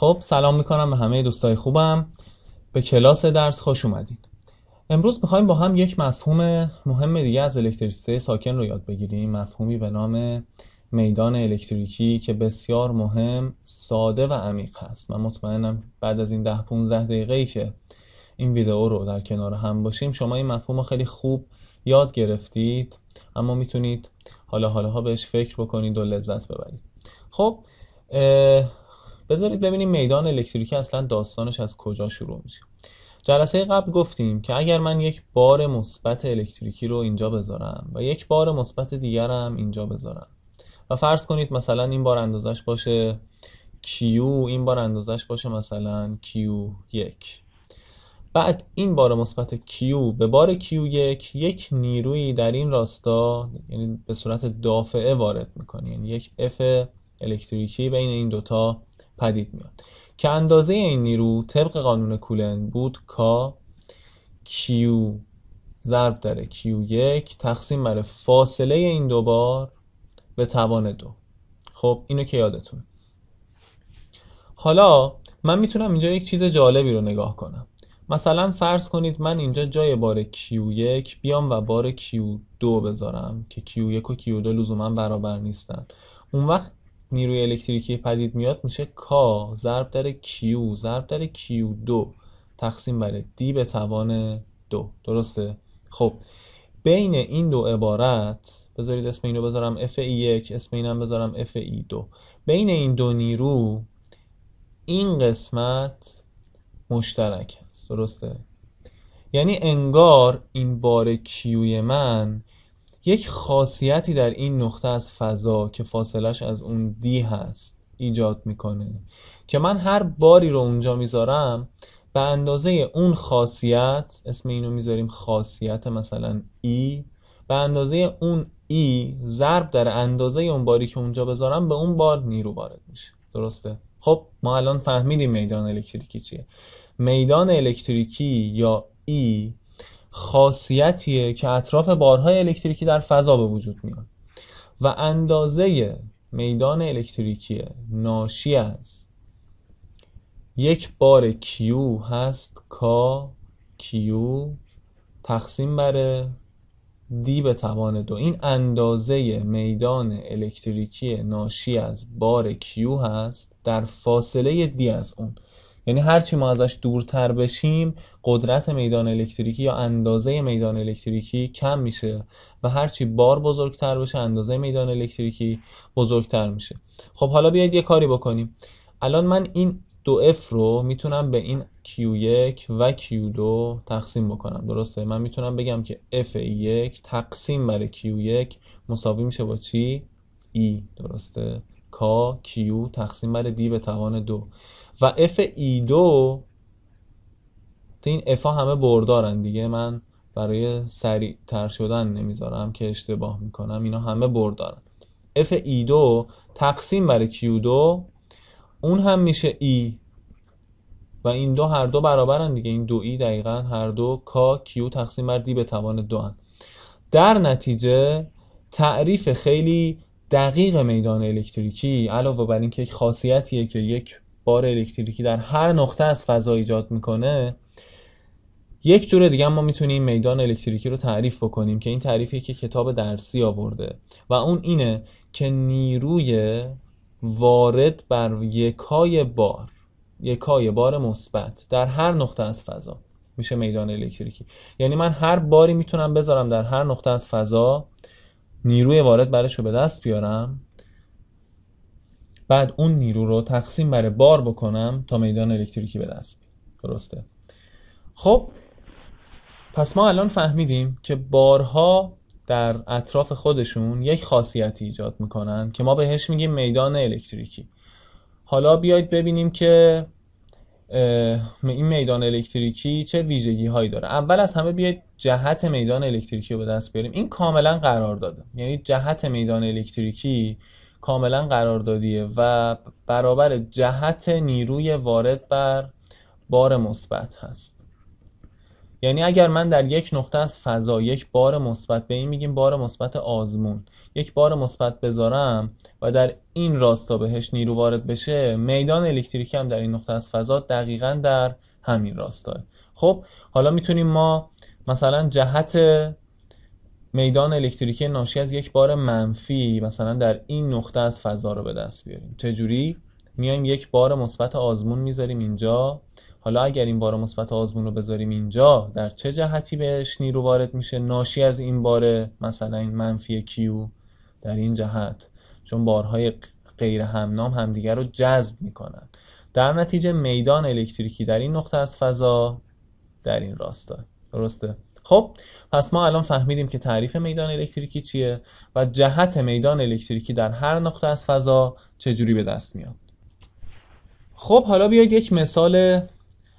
خب سلام میکنم به همه دوستای خوبم به کلاس درس خوش اومدید امروز میخوایم با هم یک مفهوم مهم دیگه از الکتریسیته ساکن رو یاد بگیریم مفهومی به نام میدان الکتریکی که بسیار مهم ساده و عمیق هست من مطمئنم بعد از این ده 15 دقیقه ای که این ویدئو رو در کنار هم باشیم شما این مفهوم رو خیلی خوب یاد گرفتید اما میتونید حالا ها بهش فکر بکنید و لذت ببرید خب بذارید ببینیم میدان الکتریکی اصلا داستانش از کجا شروع میشه جلسه قبل گفتیم که اگر من یک بار مثبت الکتریکی رو اینجا بذارم و یک بار مثبت دیگرم اینجا بذارم و فرض کنید مثلا این بار اندازش باشه Q این بار اندازش باشه مثلا Q1 بعد این بار مثبت Q به بار Q1 یک نیروی در این راستا یعنی به صورت دافعه وارد میکنه یعنی یک F الکتریکی بین این دوتا پدید میاد که اندازه این نیرو طبق قانون کولن بود کا کیو ضرب داره Q1 تقسیم بر فاصله این دو بار به توان دو خب اینو که یادتونه حالا من میتونم اینجا یک چیز جالبی رو نگاه کنم مثلا فرض کنید من اینجا جای بار Q1 بیام و بار Q2 بذارم که Q1 و Q2 لزوما برابر نیستن اون وقت نیروی الکتریکی پدید میاد میشه کا ضرب در کیو ضرب در کیو دو تقسیم بر دی به توان دو درسته خب بین این دو عبارت بذارید اسم این رو بذارم اف ای یک اسم اینم بذارم اف ای دو بین این دو نیرو این قسمت مشترک است درسته یعنی انگار این بار کیوی من یک خاصیتی در این نقطه از فضا که فاصلش از اون دی هست ایجاد میکنه که من هر باری رو اونجا میذارم به اندازه اون خاصیت اسم اینو میذاریم خاصیت مثلا ای به اندازه اون ای ضرب در اندازه اون باری که اونجا بذارم به اون بار نیرو وارد میشه درسته خب ما الان فهمیدیم میدان الکتریکی چیه میدان الکتریکی یا ای خاصیتیه که اطراف بارهای الکتریکی در فضا به وجود میاد و اندازه میدان الکتریکی ناشی از یک بار Q هست کا کیو تقسیم بر دی به توان دو این اندازه میدان الکتریکی ناشی از بار کیو هست در فاصله دی از اون یعنی هرچی ما ازش دورتر بشیم قدرت میدان الکتریکی یا اندازه میدان الکتریکی کم میشه و هرچی بار بزرگتر بشه اندازه میدان الکتریکی بزرگتر میشه خب حالا بیاید یه کاری بکنیم الان من این دو F رو میتونم به این Q1 و Q2 تقسیم بکنم درسته من میتونم بگم که F1 تقسیم بر Q1 مساوی میشه با چی؟ E درسته K Q تقسیم بر D به توان دو و اف ای e دو این افا همه بردارن دیگه من برای سریع تر شدن نمیذارم که اشتباه میکنم اینا همه بردارن اف ای e دو تقسیم بر کیو دو اون هم میشه ای e و این دو هر دو برابرن دیگه این دو ای دقیقا هر دو کا کیو تقسیم بر دی به توان دو هن. در نتیجه تعریف خیلی دقیق میدان الکتریکی علاوه بر اینکه یک خاصیتیه که یک بار الکتریکی در هر نقطه از فضا ایجاد میکنه یک جور دیگه ما میتونیم میدان الکتریکی رو تعریف بکنیم که این تعریفی که کتاب درسی آورده و اون اینه که نیروی وارد بر یکای بار یکای بار مثبت در هر نقطه از فضا میشه میدان الکتریکی یعنی من هر باری میتونم بذارم در هر نقطه از فضا نیروی وارد برش رو به دست بیارم بعد اون نیرو رو تقسیم بر بار بکنم تا میدان الکتریکی به دست درسته خب پس ما الان فهمیدیم که بارها در اطراف خودشون یک خاصیتی ایجاد میکنن که ما بهش میگیم میدان الکتریکی حالا بیایید ببینیم که این میدان الکتریکی چه ویژگی هایی داره اول از همه بیایید جهت میدان الکتریکی رو به دست بیاریم این کاملا قرار داده یعنی جهت میدان الکتریکی کاملا قراردادیه و برابر جهت نیروی وارد بر بار مثبت هست یعنی اگر من در یک نقطه از فضا یک بار مثبت به این میگیم بار مثبت آزمون یک بار مثبت بذارم و در این راستا بهش نیرو وارد بشه میدان الکتریکی هم در این نقطه از فضا دقیقا در همین راستا. خب حالا میتونیم ما مثلا جهت میدان الکتریکی ناشی از یک بار منفی مثلا در این نقطه از فضا رو به دست بیاریم چجوری میایم یک بار مثبت آزمون میذاریم اینجا حالا اگر این بار مثبت آزمون رو بذاریم اینجا در چه جهتی بهش نیرو وارد میشه ناشی از این بار مثلا این منفی کیو در این جهت چون بارهای غیر همنام همدیگر رو جذب میکنن در نتیجه میدان الکتریکی در این نقطه از فضا در این راستا درسته خب پس ما الان فهمیدیم که تعریف میدان الکتریکی چیه و جهت میدان الکتریکی در هر نقطه از فضا چجوری به دست میاد خب حالا بیاید یک مثال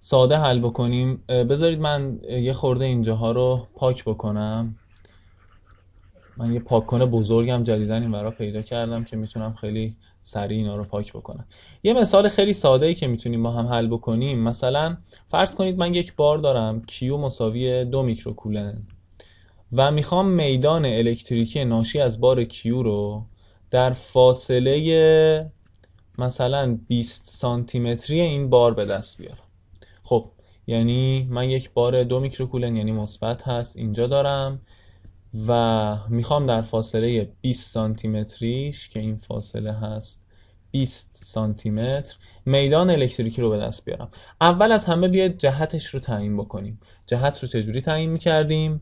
ساده حل بکنیم بذارید من یه خورده اینجاها رو پاک بکنم من یه پاک کنه بزرگم جدیدن این ورا پیدا کردم که میتونم خیلی سریع اینا رو پاک بکنم یه مثال خیلی ساده ای که میتونیم ما هم حل بکنیم مثلا فرض کنید من یک بار دارم کیو مساوی دو میکروکولن و میخوام میدان الکتریکی ناشی از بار کیو رو در فاصله مثلا 20 سانتیمتری این بار به دست بیارم خب یعنی من یک بار دو میکروکولن یعنی مثبت هست اینجا دارم و میخوام در فاصله 20 سانتی متریش که این فاصله هست 20 سانتی متر میدان الکتریکی رو به دست بیارم اول از همه بیاید جهتش رو تعیین بکنیم جهت رو چجوری تعیین میکردیم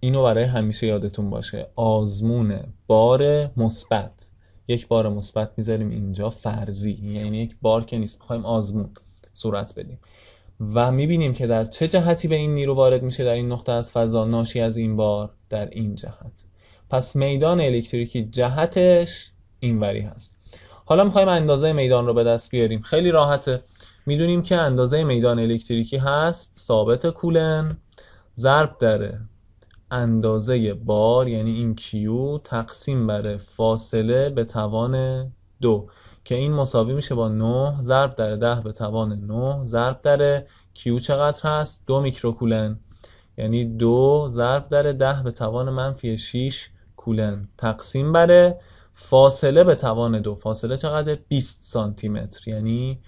اینو برای همیشه یادتون باشه آزمون بار مثبت یک بار مثبت میذاریم اینجا فرضی یعنی یک بار که نیست میخوایم آزمون صورت بدیم و میبینیم که در چه جهتی به این نیرو وارد میشه در این نقطه از فضا ناشی از این بار در این جهت پس میدان الکتریکی جهتش اینوری هست حالا میخوایم اندازه میدان رو به دست بیاریم خیلی راحته میدونیم که اندازه میدان الکتریکی هست ثابت کولن ضرب داره اندازه بار یعنی این کیو تقسیم بر فاصله به توان دو که این مساوی میشه با 9 ضرب در 10 به توان 9 ضرب در کیو چقدر هست 2 میکروکولن یعنی 2 ضرب در 10 به توان منفی 6 کولن تقسیم بر فاصله به توان 2 فاصله چقدر 20 سانتی متر یعنی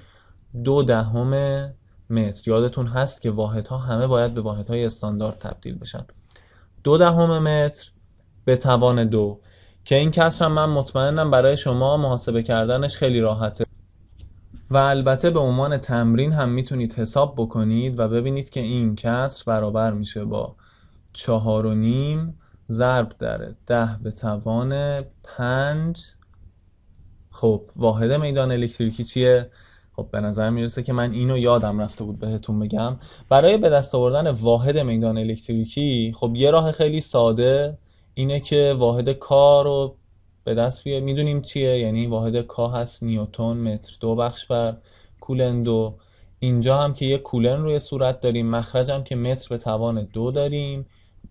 2 دهم متر یادتون هست که واحدها همه باید به واحدهای استاندارد تبدیل بشن 2 دهم متر به توان 2 که این کسر من مطمئنم برای شما محاسبه کردنش خیلی راحته و البته به عنوان تمرین هم میتونید حساب بکنید و ببینید که این کسر برابر میشه با چهار و نیم ضرب در ده به توان پنج خب واحد میدان الکتریکی چیه؟ خب به نظر میرسه که من اینو یادم رفته بود بهتون بگم برای به دست آوردن واحد میدان الکتریکی خب یه راه خیلی ساده اینه که واحد کار رو به دست بیاریم میدونیم چیه یعنی واحد کا هست نیوتن متر دو بخش بر کولن دو اینجا هم که یه کولن روی صورت داریم مخرج هم که متر به توان دو داریم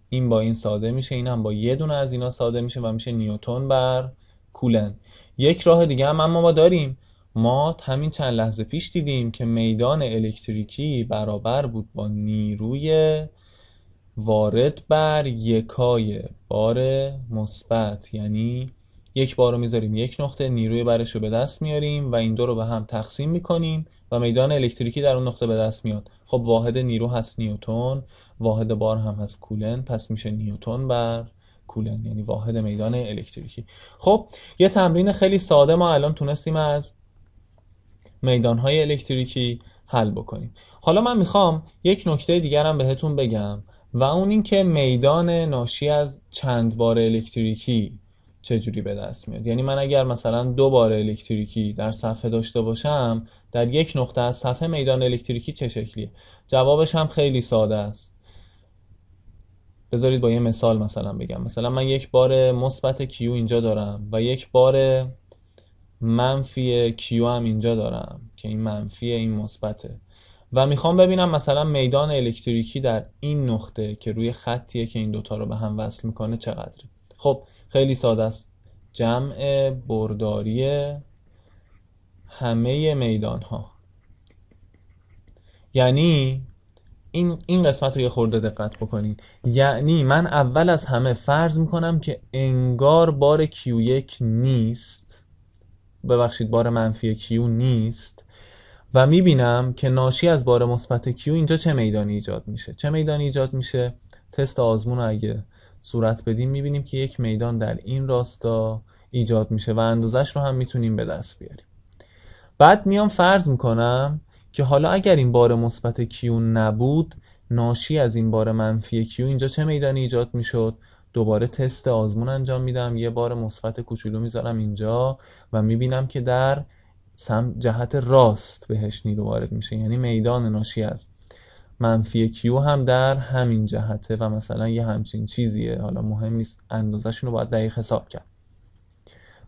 این با این ساده میشه این هم با یه دونه از اینا ساده میشه و میشه نیوتن بر کولن یک راه دیگه هم اما ما داریم ما همین چند لحظه پیش دیدیم که میدان الکتریکی برابر بود با نیروی وارد بر یکای بار مثبت یعنی یک بار رو میذاریم یک نقطه نیروی برش رو به دست میاریم و این دو رو به هم تقسیم میکنیم و میدان الکتریکی در اون نقطه به دست میاد خب واحد نیرو هست نیوتون واحد بار هم هست کولن پس میشه نیوتون بر کولن یعنی واحد میدان الکتریکی خب یه تمرین خیلی ساده ما الان تونستیم از میدانهای الکتریکی حل بکنیم حالا من میخوام یک نکته دیگرم بهتون بگم و اون اینکه میدان ناشی از چند بار الکتریکی چجوری به دست میاد یعنی من اگر مثلا دو بار الکتریکی در صفحه داشته باشم در یک نقطه از صفحه میدان الکتریکی چه شکلیه جوابش هم خیلی ساده است بذارید با یه مثال مثلا بگم مثلا من یک بار مثبت کیو اینجا دارم و یک بار منفی کیو هم اینجا دارم که این منفی این مثبته و میخوام ببینم مثلا میدان الکتریکی در این نقطه که روی خطیه که این دوتا رو به هم وصل میکنه چقدره خب خیلی ساده است جمع برداری همه میدان ها یعنی این, این قسمت رو یه خورده دقت بکنین یعنی من اول از همه فرض میکنم که انگار بار Q1 نیست ببخشید بار منفی Q نیست و میبینم که ناشی از بار مثبت Q اینجا چه میدانی ایجاد میشه چه میدانی ایجاد میشه تست آزمون رو اگه صورت بدیم میبینیم که یک میدان در این راستا ایجاد میشه و اندازش رو هم میتونیم به دست بیاریم بعد میام فرض میکنم که حالا اگر این بار مثبت Q نبود ناشی از این بار منفی کیو اینجا چه میدانی ایجاد میشد دوباره تست آزمون انجام میدم یه بار مثبت کوچولو میذارم اینجا و میبینم که در سم جهت راست بهش نیرو وارد میشه یعنی میدان ناشی از منفی کیو هم در همین جهته و مثلا یه همچین چیزیه حالا مهم نیست اندازهشون رو باید دقیق حساب کرد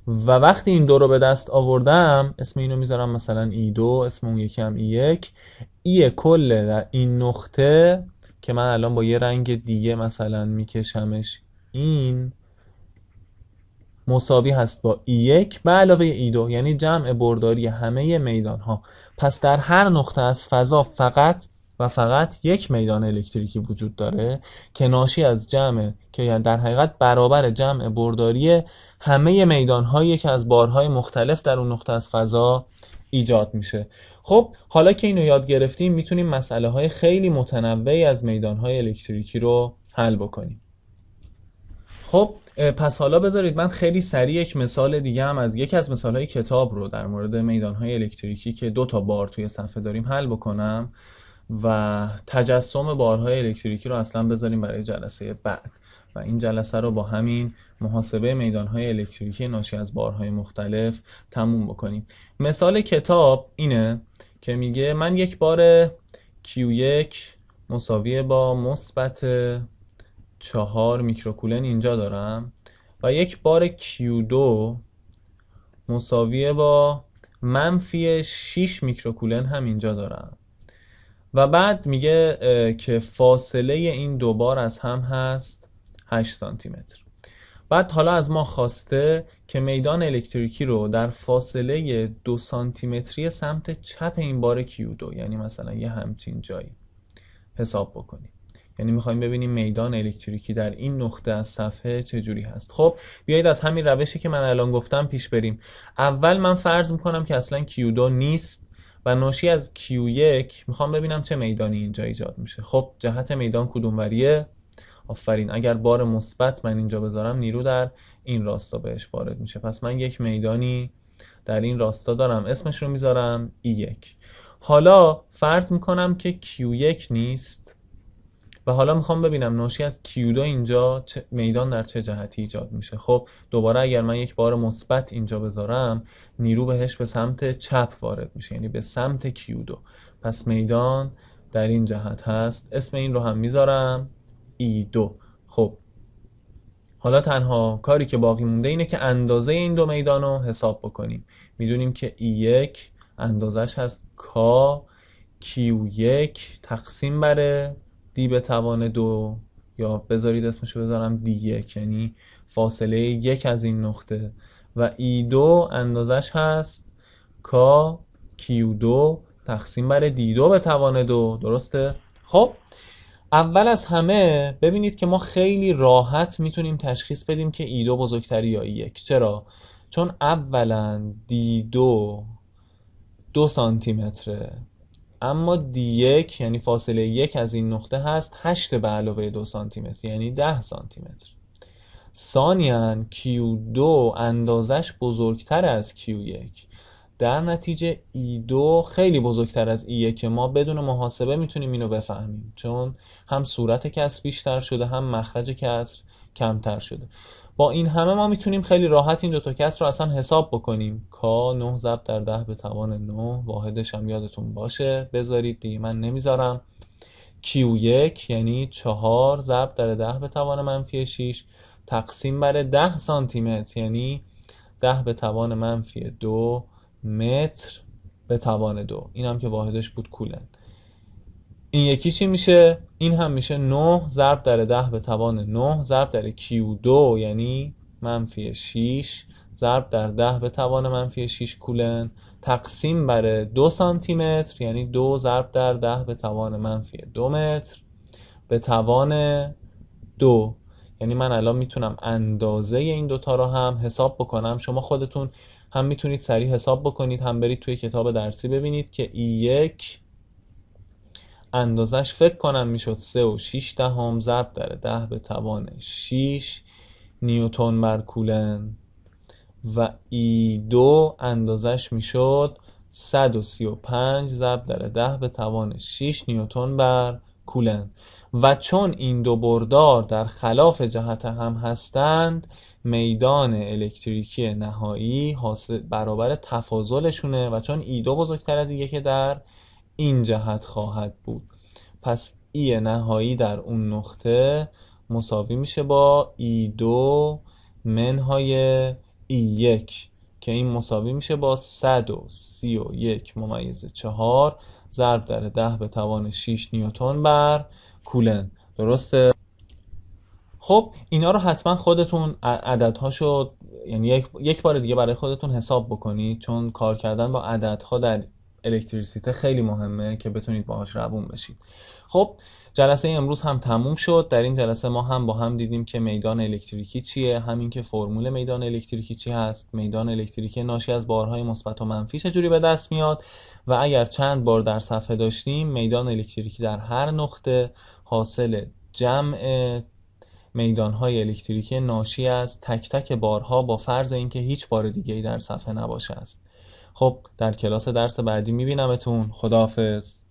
و وقتی این دو رو به دست آوردم اسم اینو میذارم مثلا ای e دو اسم اون یکی هم ای e یک ای e کل در این نقطه که من الان با یه رنگ دیگه مثلا میکشمش این مساوی هست با ای e 1 به علاوه ای e 2 یعنی جمع برداری همه میدان ها پس در هر نقطه از فضا فقط و فقط یک میدان الکتریکی وجود داره که ناشی از جمع که یعنی در حقیقت برابر جمع برداری همه میدان هایی که از بارهای مختلف در اون نقطه از فضا ایجاد میشه خب حالا که اینو یاد گرفتیم میتونیم مسئله های خیلی متنوعی از میدان های الکتریکی رو حل بکنیم خب پس حالا بذارید من خیلی سریع یک مثال دیگه هم از یکی از های کتاب رو در مورد های الکتریکی که دو تا بار توی صفحه داریم حل بکنم و تجسم بارهای الکتریکی رو اصلا بذاریم برای جلسه بعد و این جلسه رو با همین محاسبه های الکتریکی ناشی از بارهای مختلف تموم بکنیم مثال کتاب اینه که میگه من یک بار Q1 مساوی با مثبت چهار میکروکولن اینجا دارم و یک بار Q2 مساویه با منفی 6 میکروکولن هم اینجا دارم و بعد میگه که فاصله این دو بار از هم هست 8 سانتی متر بعد حالا از ما خواسته که میدان الکتریکی رو در فاصله دو سانتی متری سمت چپ این بار Q2 یعنی مثلا یه همچین جایی حساب بکنیم یعنی میخوایم ببینیم میدان الکتریکی در این نقطه از صفحه چجوری هست خب بیایید از همین روشی که من الان گفتم پیش بریم اول من فرض میکنم که اصلا Q2 نیست و ناشی از Q1 میخوام ببینم چه میدانی اینجا ایجاد میشه خب جهت میدان کدوم وریه آفرین اگر بار مثبت من اینجا بذارم نیرو در این راستا بهش وارد میشه پس من یک میدانی در این راستا دارم اسمش رو میذارم E1 حالا فرض میکنم که Q1 نیست و حالا میخوام ببینم ناشی از دو اینجا میدان در چه جهتی ایجاد میشه خب دوباره اگر من یک بار مثبت اینجا بذارم نیرو بهش به سمت چپ وارد میشه یعنی به سمت دو پس میدان در این جهت هست اسم این رو هم میذارم ای دو خب حالا تنها کاری که باقی مونده اینه که اندازه این دو میدان رو حساب بکنیم میدونیم که ای یک اندازش هست کا کیو یک تقسیم بره. دی به توان دو یا بذارید اسمشو بذارم دی یک یعنی فاصله یک از این نقطه و ای دو اندازش هست کا کیو دو تقسیم بر دی دو به توان دو درسته؟ خب اول از همه ببینید که ما خیلی راحت میتونیم تشخیص بدیم که ای دو بزرگتری یا ای یک چرا؟ چون اولا دی دو دو سانتی متره اما یک یعنی فاصله یک از این نقطه هست 8 به علاوه دو سانتی متر یعنی ده سانتی متر سانیان Q2 اندازش بزرگتر از کیو یک در نتیجه ای e دو خیلی بزرگتر از ای 1 که ما بدون محاسبه میتونیم اینو بفهمیم چون هم صورت کسر بیشتر شده هم مخرج کسر کمتر شده با این همه ما میتونیم خیلی راحت این دو تا کس رو اصلا حساب بکنیم کا 9 ضرب در 10 به توان 9 واحدش هم یادتون باشه بذارید دیگه من نمیذارم Q1 یعنی 4 ضرب در 10 به توان منفی 6 تقسیم بر 10 سانتی متر یعنی 10 به توان منفی 2 متر به توان 2 این هم که واحدش بود کولن این یکی چی میشه این هم میشه 9 ضرب در 10 به توان 9 ضرب در Q2 یعنی منفی 6 ضرب در 10 به توان منفی 6 کولن تقسیم بر 2 سانتی متر یعنی 2 ضرب در 10 به توان منفی 2 متر به توان 2 یعنی من الان میتونم اندازه این دوتا رو هم حساب بکنم شما خودتون هم میتونید سریع حساب بکنید هم برید توی کتاب درسی ببینید که ای e یک اندازش فکر کنم میشد سه و 6 دهم ضرب در 10 به توان 6 نیوتن بر کولن و ای 2 اندازش میشد 135 ضرب در 10 به توان 6 نیوتن بر کولن و چون این دو بردار در خلاف جهت هم هستند میدان الکتریکی نهایی حاصل برابر تفاضلشونه و چون ای دو بزرگتر از یکی در این جهت خواهد بود پس ای نهایی در اون نقطه مساوی میشه با ای دو منهای ای یک که این مساوی میشه با یک ممیز چهار ضرب در 10 به توان 6 نیوتن بر کولن درسته خب اینا رو حتما خودتون شد یعنی یک بار دیگه برای خودتون حساب بکنید چون کار کردن با عددها در الکتریسیته خیلی مهمه که بتونید باهاش روون بشید خب جلسه امروز هم تموم شد در این جلسه ما هم با هم دیدیم که میدان الکتریکی چیه همین که فرمول میدان الکتریکی چی هست میدان الکتریکی ناشی از بارهای مثبت و منفی چجوری به دست میاد و اگر چند بار در صفحه داشتیم میدان الکتریکی در هر نقطه حاصل جمع میدانهای الکتریکی ناشی از تک تک بارها با فرض اینکه هیچ بار دیگه در صفحه نباشه است خب در کلاس درس بعدی میبینمتون خداحافظ